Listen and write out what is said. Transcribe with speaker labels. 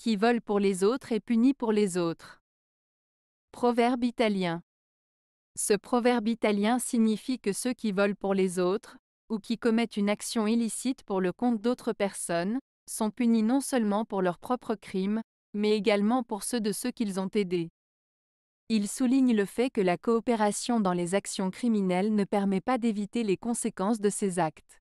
Speaker 1: qui vole pour les autres est puni pour les autres. Proverbe italien. Ce proverbe italien signifie que ceux qui volent pour les autres, ou qui commettent une action illicite pour le compte d'autres personnes, sont punis non seulement pour leurs propres crimes, mais également pour ceux de ceux qu'ils ont aidés. Il souligne le fait que la coopération dans les actions criminelles ne permet pas d'éviter les conséquences de ces
Speaker 2: actes.